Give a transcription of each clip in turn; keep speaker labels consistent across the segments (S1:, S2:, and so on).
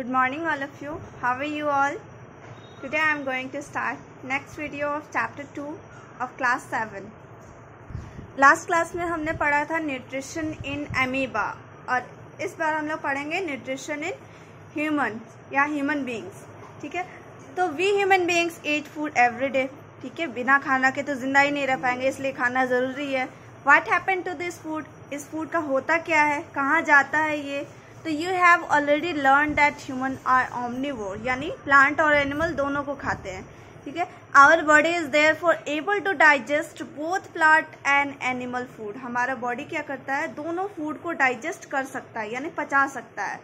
S1: good morning all of you how are you all today i am going to start next video of chapter 2 of class 7 last class mein humne padha tha nutrition in amoeba aur is बार hum log padhenge nutrition in human ya human beings theek hai to we human beings eat food every day theek hai bina khana ke to zinda hi nahi reh payenge isliye khana zaruri hai what happened to this food is food ka hota kya hai kahan jata hai ye तो you have already learn that human are omnivore यानी plant और animal दोनों को खाते हैं ठीक है our body is there for able to digest both plant and animal food हमारा बॉडी क्या करता है दोनों फूड को डाइजेस्ट कर सकता है यानी पचा सकता है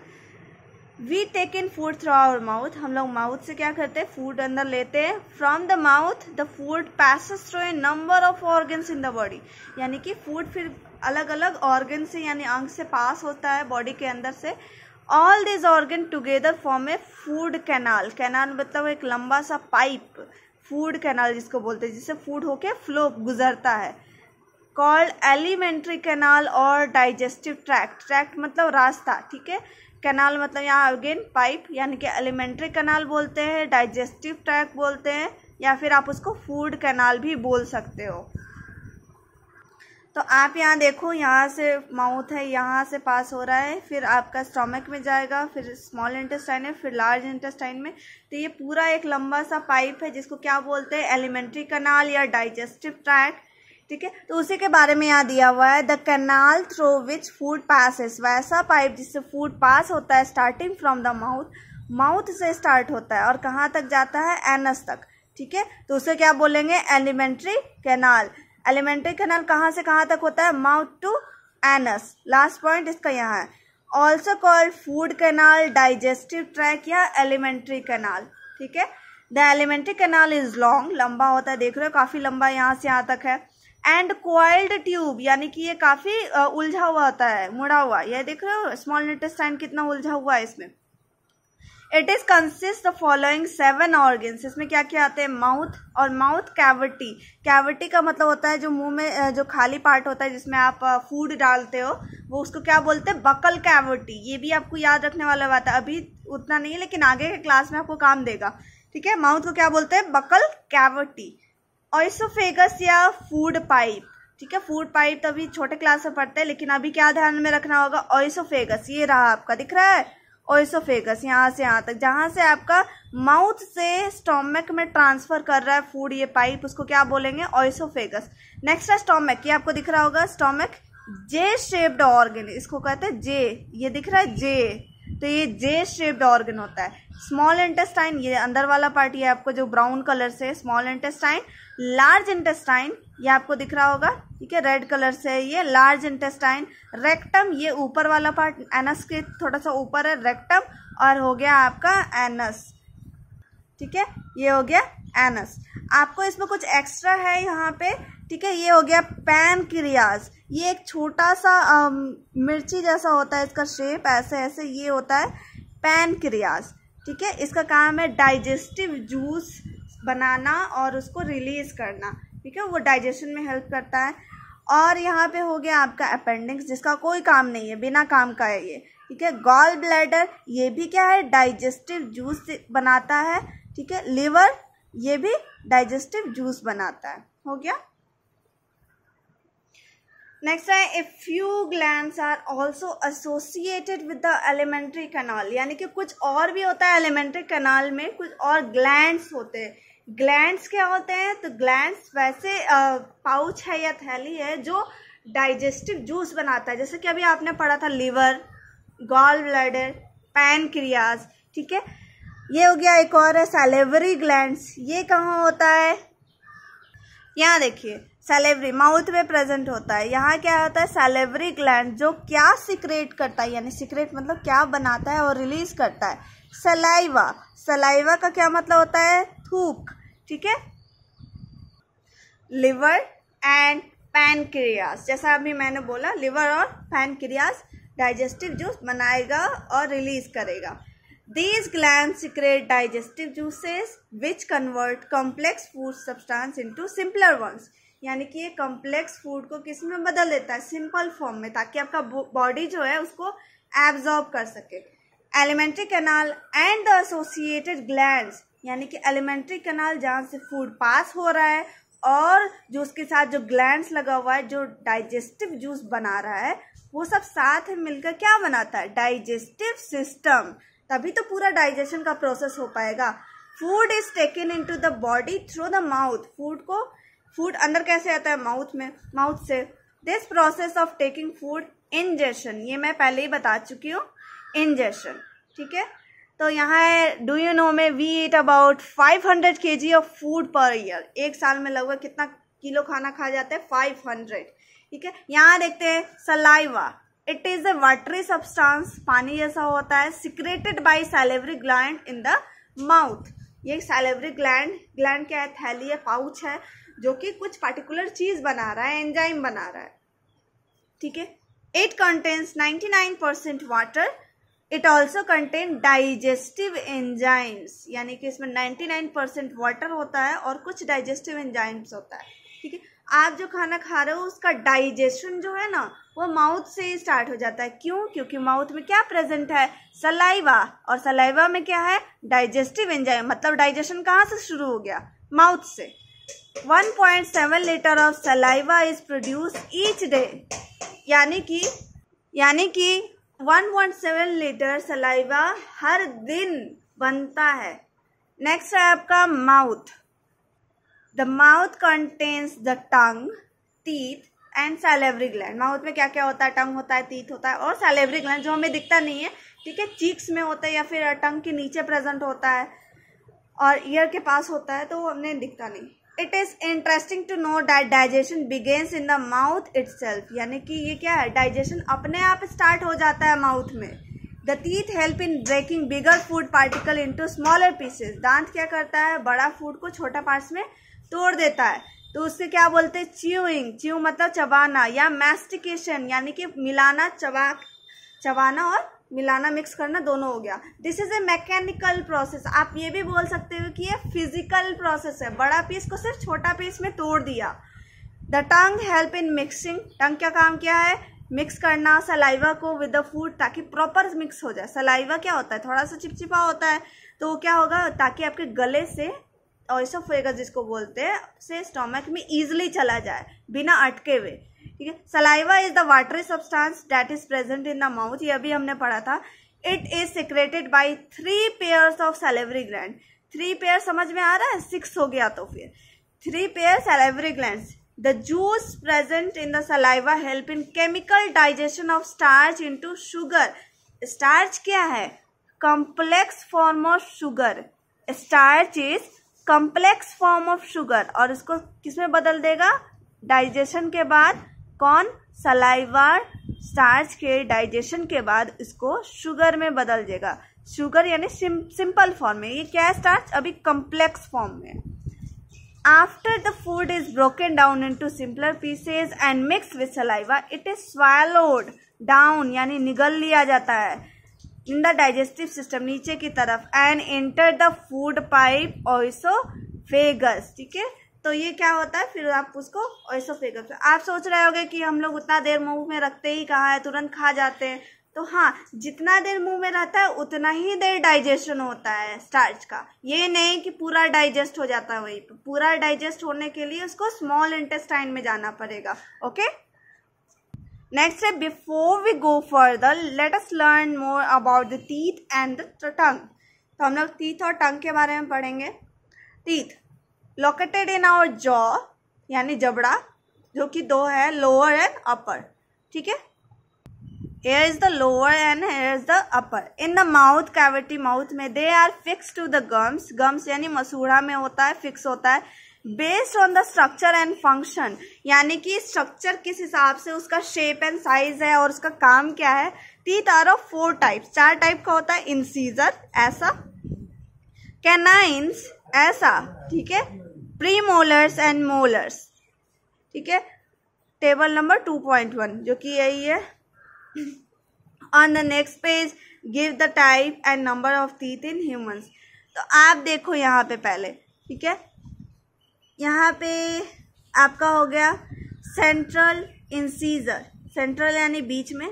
S1: we take in food through our mouth हम लोग माउथ से क्या करते हैं फूड अंदर लेते हैं from the mouth the food passes through a number of organs in the body यानी कि फूड फिर अलग अलग ऑर्गन से यानी अंग से पास होता है बॉडी के अंदर से all these organ together form a food canal canal मतलब एक लंबा सा पाइप फूड कैनाल जिसको बोलते हैं जिससे फूड होके फ्लो गुजरता है कॉल्ड एलिमेंट्री कैनाल और डाइजेस्टिव ट्रैक्ट ट्रैक्ट मतलब रास्ता ठीक है कैनाल मतलब यहाँ अगेन पाइप यानी कि एलिमेंट्री कैनाल बोलते हैं डाइजेस्टिव ट्रैक बोलते हैं या फिर आप उसको फूड कैनाल भी बोल सकते हो तो आप यहाँ देखो यहाँ से माउथ है यहाँ से पास हो रहा है फिर आपका स्टमक में जाएगा फिर स्मॉल इंटेस्टाइन है फिर लार्ज इंटेस्टाइन में तो ये पूरा एक लंबा सा पाइप है जिसको क्या बोलते हैं एलिमेंट्री कनाल या डाइजेस्टिव ट्रैक ठीक है तो उसी के बारे में यहाँ दिया हुआ है the canal through which food passes वैसा पाइप जिससे फूड पास होता है starting from the mouth mouth से स्टार्ट होता है और कहाँ तक जाता है एनस तक ठीक है तो उसे क्या बोलेंगे एलिमेंट्री कैनाल एलिमेंट्री कैनाल कहाँ से कहाँ तक होता है mouth to anus last point इसका यहाँ है also called food canal digestive track या एलिमेंट्री कैनाल ठीक है the alimentary canal is long लंबा होता है देख रहे हो काफ़ी लंबा यहाँ से यहाँ तक है एंड क्वाइल्ड ट्यूब यानी कि ये काफी उलझा हुआ होता है मुड़ा हुआ यह देख रहे हो स्मॉल इंटेस्टाइन कितना उलझा हुआ है इसमें it is consist the following seven organs इसमें क्या क्या आते हैं माउथ और माउथ कैविटी कैविटी का मतलब होता है जो मुंह में जो खाली पार्ट होता है जिसमें आप फूड डालते हो वो उसको क्या बोलते हैं बकल कैविटी ये भी आपको याद रखने वाला बात है अभी उतना नहीं है लेकिन आगे के क्लास में आपको काम देगा ठीक है माउथ को क्या बोलते हैं बकल कैविटी ऑइसोफेगस या फूड पाइप ठीक है फूड पाइप तो अभी छोटे क्लास में पढ़ते हैं लेकिन अभी क्या ध्यान में रखना होगा ऑइसोफेगस ये रहा आपका दिख रहा है ऑइसोफेगस यहाँ से यहाँ तक जहाँ से आपका माउथ से स्टोमक में ट्रांसफर कर रहा है फूड ये पाइप उसको क्या बोलेंगे ऑइसोफेगस नेक्स्ट है स्टोमक ये आपको दिख रहा होगा स्टोमक जे शेप्ड ऑर्गेन इसको कहते हैं जे ये दिख रहा है जे तो ये जे शेप्ड ऑर्गन होता है स्मॉल इंटेस्टाइन ये अंदर वाला पार्ट ये आपको जो ब्राउन कलर से स्मॉल इंटेस्टाइन लार्ज इंटेस्टाइन ये आपको दिख रहा होगा ठीक है रेड कलर से ये लार्ज इंटेस्टाइन रेक्टम ये ऊपर वाला पार्ट एनस के थोड़ा सा ऊपर है रेक्टम और हो गया आपका एनस ठीक है ये हो गया एनस आपको इसमें कुछ एक्स्ट्रा है यहाँ पे ठीक है ये हो गया पैन क्रियाज ये एक छोटा सा आ, मिर्ची जैसा होता है इसका शेप ऐसे ऐसे ये होता है पैन क्रियाज ठीक है इसका काम है डाइजेस्टिव जूस बनाना और उसको रिलीज करना ठीक है वो डाइजेशन में हेल्प करता है और यहाँ पे हो गया आपका अपेंडिक्स जिसका कोई काम नहीं है बिना काम का है ये ठीक है गॉल ब्लैडर ये भी क्या है डाइजेस्टिव जूस बनाता है ठीक है लिवर ये भी डाइजेस्टिव जूस बनाता है हो गया नेक्स्ट है a few glands are also associated with the alimentary canal यानी कि कुछ और भी होता है एलिमेंट्री कनाल में कुछ और ग्लैंड्स होते हैं ग्लैंड्स क्या होते हैं तो ग्लैंड्स वैसे पाउच है या थैली है जो डाइजेस्टिव जूस बनाता है जैसे कि अभी आपने पढ़ा था लीवर गॉल ब्लडर पैनक्रियाज ठीक है ये हो गया एक और है सेलेवरी ग्लैंड्स ये कहाँ होता है यहाँ देखिए सेलेवरी माउथ में प्रेजेंट होता है यहाँ क्या होता है सेलेवरी ग्लैंड जो क्या सिक्रेट करता है यानी सिक्रेट मतलब क्या बनाता है और रिलीज करता है सलाइवा सलाइवा का क्या मतलब होता है थूक ठीक है लिवर एंड पैनक्रियास जैसा अभी मैंने बोला लिवर और पैनक्रियास डाइजेस्टिव जूस बनाएगा और रिलीज करेगा these gland secrete digestive juices which convert complex food substance into simpler ones यानी कि ये कॉम्प्लेक्स फूड को किस में बदल देता है सिंपल फॉर्म में ताकि आपका बॉडी जो है उसको एब्जॉर्ब कर सके alimentary canal and the associated gland यानी कि एलिमेंट्री कैनाल जहाँ से फूड पास हो रहा है और जो उसके साथ जो ग्लैंड लगा हुआ है जो डाइजेस्टिव जूस बना रहा है वो सब साथ ही मिलकर क्या बनाता है डाइजेस्टिव सिस्टम तभी तो पूरा डाइजेशन का प्रोसेस हो पाएगा food is taken into the body through the mouth food को फूड अंदर कैसे आता है माउथ में माउथ से this process of taking food ingestion ये मैं पहले ही बता चुकी हूँ इंजेशन ठीक है तो यहाँ है डू यू नो में we eat about 500 hundred K G of food per year एक साल में लगभग कितना किलो खाना खा जाता है 500 ठीक है यहाँ देखते हैं saliva it is a watery substance पानी जैसा होता है secreted by salivary gland in the mouth ये सैलेवरी ग्लैंड ग्लैंड क्या है थैली है पाउच है जो कि कुछ पार्टिकुलर चीज बना रहा है एंजाइम बना रहा है ठीक है it nine 99% water it also contain digestive enzymes यानी कि इसमें 99% वाटर होता है और कुछ डाइजेस्टिव एंजाइम्स होता है ठीक है आप जो खाना खा रहे हो उसका डाइजेशन जो है ना वो माउथ से ही स्टार्ट हो जाता है क्यों क्योंकि माउथ में क्या प्रेजेंट है सलाइवा और सलाइवा में क्या है डाइजेस्टिव एंजाइम मतलब डाइजेशन कहाँ से शुरू हो गया माउथ से 1.7 litre of saliva is produce each day यानी कि यानी कि 1.7 लीटर सलाइवा हर दिन बनता है नेक्स्ट है आपका mouth the mouth contains the tongue teeth and salivary gland mouth में क्या क्या होता है टंग होता है टीथ होता है और सैलेवरी ग्लैंड जो हमें दिखता नहीं है ठीक है चीक्स में होता है या फिर टंग के नीचे प्रेजेंट होता है और ईयर के पास होता है तो वो हमें दिखता नहीं it is interesting to know that digestion begins in the mouth it यानी कि ये क्या है डाइजेशन अपने आप स्टार्ट हो जाता है माउथ में the teeth help in breaking bigger food particle into smaller pieces दांत क्या करता है बड़ा फूड को छोटा पार्ट में तोड़ देता है तो उससे क्या बोलते हैं च्यूइंग च्यू मतलब चबाना या मैस्टिकेशन यानी कि मिलाना चबा चबाना और मिलाना मिक्स करना दोनों हो गया this is a mechanical process आप ये भी बोल सकते हो कि ये फिजिकल प्रोसेस है बड़ा पीस को सिर्फ छोटा पीस में तोड़ दिया the tongue help in mixing tongue क्या काम किया है मिक्स करना सलाइवा को विद द फूड ताकि प्रॉपर मिक्स हो जाए सलाइवा क्या होता है थोड़ा सा चिपचिपा होता है तो क्या होगा ताकि आपके गले से ऑयसोफेगस जिसको बोलते हैं से स्टोमक में ईजिली चला जाए बिना अटके हुए ठीक है saliva is the watery substance that is present in the mouth ये भी हमने पढ़ा था it is secreted by three pairs of salivary gland three pair समझ में आ रहा है सिक्स हो गया तो फिर three pair salivary gland the juice present in the saliva help in chemical digestion of starch to sugar starch क्या है complex form of sugar starch is complex form of sugar और इसको किस में बदल देगा डाइजेशन के बाद कौन सलाइवा स्टार्च के डाइजेशन के बाद इसको शुगर में बदल देगा शुगर यानी सिंपल फॉर्म में ये क्या है स्टार्च अभी कॉम्प्लेक्स फॉर्म में the food is broken down into simpler pieces and mix with saliva it is swallowed down यानी निगल लिया जाता है इन द डाइजेस्टिव सिस्टम नीचे की तरफ and enter the food pipe oesophagus ठीक है तो ये क्या होता है फिर आप उसको ऑइसो फेगस आप सोच रहे होगे कि हम लोग उतना देर मुंह में रखते ही कहाँ है तुरंत खा जाते हैं तो हाँ जितना देर मुंह में रहता है उतना ही देर डाइजेशन होता है स्टार्च का ये नहीं कि पूरा डाइजेस्ट हो जाता है वही पूरा डाइजेस्ट होने के लिए उसको स्मॉल इंटेस्टाइन में जाना पड़ेगा okay Next, before we go further, let us learn more about the teeth and the tongue. तो हम लोग teeth और tongue के बारे में पढ़ेंगे Teeth located in our jaw, यानी जबड़ा जो कि दो है lower and upper. ठीक है Here is the lower and here is the upper. In the mouth cavity, mouth में they are fixed to the gums. Gums यानी मसूढ़ा में होता है, fix होता है. Based on the structure and function यानी कि स्ट्रक्चर किस हिसाब से उसका शेप एंड साइज है और उसका काम क्या है teeth are of four types चार टाइप का होता है इंसीजर ऐसा कैनाइंस ऐसा ठीक है प्री मोलर्स एंड मोलर्स ठीक है table number two point one जो कि यही है on the next page give the type and number of teeth in humans तो आप देखो यहाँ पे पहले ठीक है यहाँ पे आपका हो गया सेंट्रल इंसीजर सेंट्रल यानी बीच में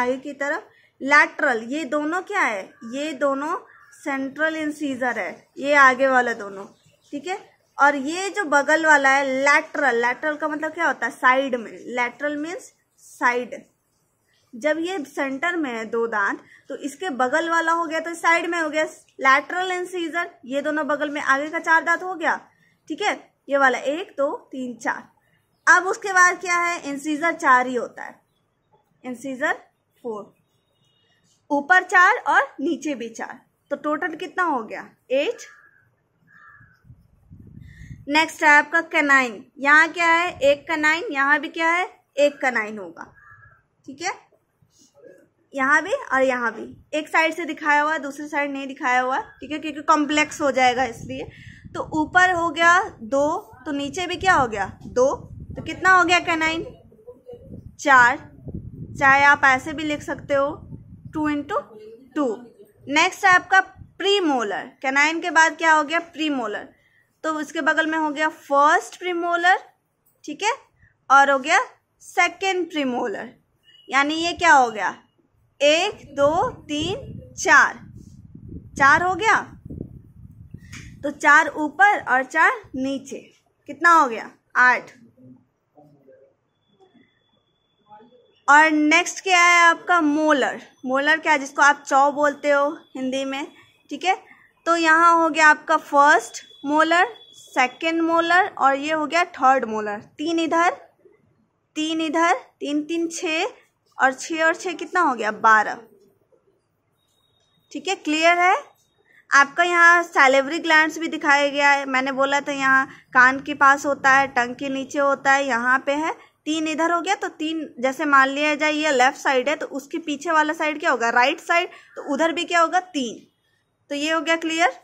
S1: आगे की तरफ लैटरल ये दोनों क्या है ये दोनों सेंट्रल इंसीजर है ये आगे वाला दोनों ठीक है और ये जो बगल वाला है लैटरल लैटरल का मतलब क्या होता है साइड में लैटरल मीन्स साइड जब ये सेंटर में है दो दांत तो इसके बगल वाला हो गया तो साइड में हो गया लैटरल इंसीजर ये दोनों बगल में आगे का चार दांत हो गया ठीक है ये वाला एक दो तीन चार अब उसके बाद क्या है इंसीजर चार ही होता है इंसीजर फोर ऊपर चार और नीचे भी चार तो टोटल कितना हो गया एट नेक्स्ट है आपका कनाइन यहाँ क्या है एक कनाइन यहाँ भी क्या है एक कनाइन होगा ठीक है यहाँ भी और यहाँ भी एक साइड से दिखाया हुआ है दूसरी साइड नहीं दिखाया हुआ ठीक है क्योंकि कॉम्प्लेक्स हो जाएगा इसलिए तो ऊपर हो गया दो तो नीचे भी क्या हो गया दो तो कितना हो गया कैनाइन चार चाहे आप ऐसे भी लिख सकते हो टू इंटू टू नेक्स्ट है आपका प्री मोलर कैनाइन के बाद क्या हो गया प्री मोलर तो उसके बगल में हो गया फर्स्ट प्री मोलर ठीक है और हो गया सेकेंड प्री मोलर यानी ये क्या हो गया एक दो तीन चार चार हो गया तो चार ऊपर और चार नीचे कितना हो गया आठ और नेक्स्ट क्या है आपका मोलर मोलर क्या है जिसको आप चौ बोलते हो हिंदी में ठीक है तो यहाँ हो गया आपका फर्स्ट मोलर सेकेंड मोलर और ये हो गया थर्ड मोलर तीन इधर तीन इधर तीन तीन छ और छः और छः कितना हो गया बारह ठीक है क्लियर है आपका यहाँ सैलेवरी ग्लैंड्स भी दिखाया गया है मैंने बोला था यहाँ कान के पास होता है टंग के नीचे होता है यहाँ पे है तीन इधर हो गया तो तीन जैसे मान लिया जाए ये लेफ्ट साइड है तो उसके पीछे वाला साइड क्या होगा राइट साइड तो उधर भी क्या होगा तीन तो ये हो गया clear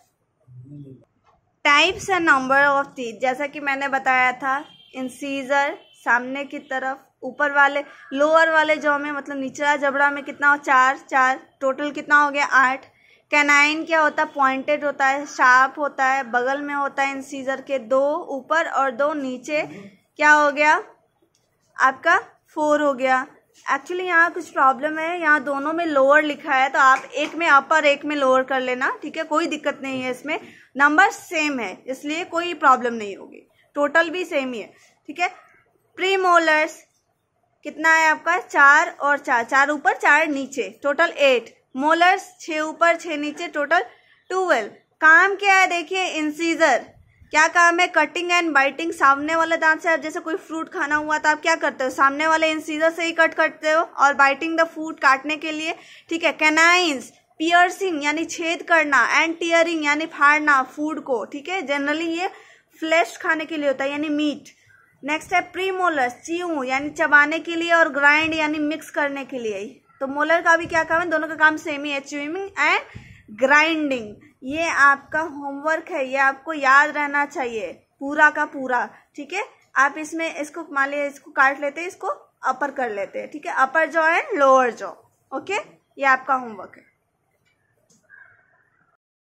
S1: types and number of teeth जैसा कि मैंने बताया था इंसीजर सामने की तरफ ऊपर वाले लोअर वाले जो में मतलब निचला जबड़ा में कितना हो चार चार टोटल कितना हो गया आठ कैनाइन क्या होता है पॉइंटेड होता है शार्प होता है बगल में होता है इंसीजर के दो ऊपर और दो नीचे क्या हो गया आपका फोर हो गया एक्चुअली यहाँ कुछ प्रॉब्लम है यहाँ दोनों में लोअर लिखा है तो आप एक में अपर एक में लोअर कर लेना ठीक है कोई दिक्कत नहीं है इसमें नंबर सेम है इसलिए कोई प्रॉब्लम नहीं होगी टोटल भी सेम ही है ठीक है प्री मोलर्स कितना है आपका चार और चार चार ऊपर चार नीचे टोटल एट मोलर्स छः ऊपर छः नीचे टोटल ट्वेल्व काम क्या है देखिए इंसीजर क्या काम है कटिंग एंड बाइटिंग सामने वाले दांत से आप जैसे कोई फ्रूट खाना हुआ तो आप क्या करते हो सामने वाले इंसीजर से ही कट करते हो और बाइटिंग द फूड काटने के लिए ठीक है कैनाइंस पियर्सिंग यानी छेद करना एंड टीयरिंग यानी फाड़ना फूड को ठीक है जनरली ये फ्लैश खाने के लिए होता है यानी मीट नेक्स्ट है प्रीमोलस चीऊ यानी चबाने के लिए और ग्राइंड यानी मिक्स करने के लिए तो मोलर का भी क्या काम है दोनों का काम सेम ही है एंड ग्राइंडिंग ये आपका होमवर्क है ये आपको याद रहना चाहिए पूरा का पूरा ठीक है आप इसमें इसको मान लिया इसको काट लेते हैं इसको अपर कर लेते हैं ठीक है अपर जो एंड लोअर जो ओके ये आपका होमवर्क है